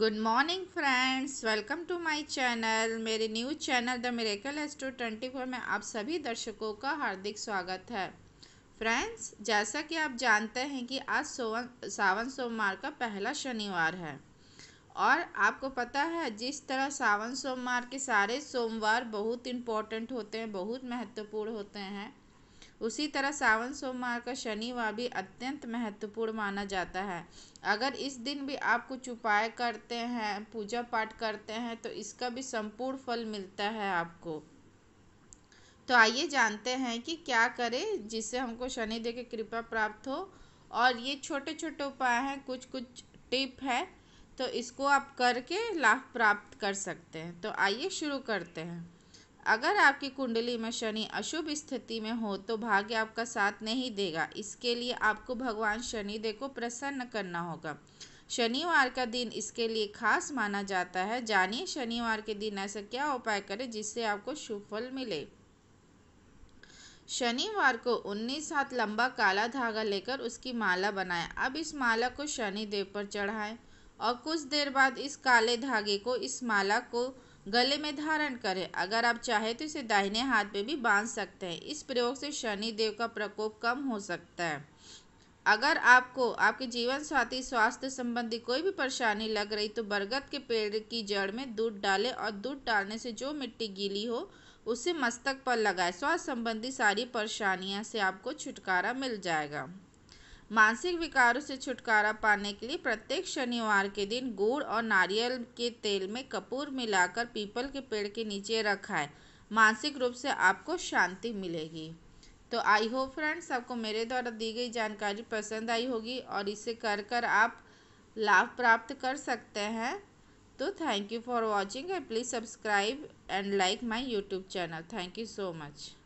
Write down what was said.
good morning friends welcome to my channel मेरे new channel the miracle astro twenty four में आप सभी दर्शकों का हार्दिक स्वागत है फ्रेंड्स जैसा कि आप जानते हैं कि आज सोवन सावन सोमवार का पहला शनिवार है और आपको पता है जिस तरह सावन सोमवार के सारे सोमवार बहुत इम्पोर्टेंट होते हैं बहुत महत्वपूर्ण होते हैं उसी तरह सावन सोमवार का शनिवार भी अत्यंत महत्वपूर्ण माना जाता है अगर इस दिन भी आप कुछ उपाय करते हैं पूजा पाठ करते हैं तो इसका भी संपूर्ण फल मिलता है आपको तो आइए जानते हैं कि क्या करें जिससे हमको शनिदेव की कृपा प्राप्त हो और ये छोटे छोटे उपाय हैं कुछ कुछ टिप है तो इसको आप करके लाभ प्राप्त कर सकते हैं तो आइए शुरू करते हैं अगर आपकी कुंडली में शनि अशुभ स्थिति में हो तो भाग्य आपका साथ नहीं देगा इसके लिए आपको भगवान शनिदेव को प्रसन्न करना होगा शनिवार का दिन इसके लिए खास माना जाता है जानिए शनिवार के दिन ऐसा क्या उपाय करें जिससे आपको शुभ फल मिले शनिवार को उन्नीस हाथ लंबा काला धागा लेकर उसकी माला बनाएं अब इस माला को शनि देव पर चढ़ाएं और कुछ देर बाद इस काले धागे को इस माला को गले में धारण करें अगर आप चाहें तो इसे दाहिने हाथ में भी बांध सकते हैं इस प्रयोग से शनि देव का प्रकोप कम हो सकता है अगर आपको आपके जीवन साथी स्वास्थ्य संबंधी कोई भी परेशानी लग रही तो बरगद के पेड़ की जड़ में दूध डालें और दूध डालने से जो मिट्टी गीली हो उसे मस्तक पर लगाएं स्वास्थ्य संबंधी सारी परेशानियां से आपको छुटकारा मिल जाएगा मानसिक विकारों से छुटकारा पाने के लिए प्रत्येक शनिवार के दिन गुड़ और नारियल के तेल में कपूर मिलाकर पीपल के पेड़ के नीचे रखा है मानसिक रूप से आपको शांति मिलेगी तो आई होप फ्रेंड्स आपको मेरे द्वारा दी गई जानकारी पसंद आई होगी और इसे कर कर आप लाभ प्राप्त कर सकते हैं तो thank you for watching and please subscribe and like my YouTube channel thank you so much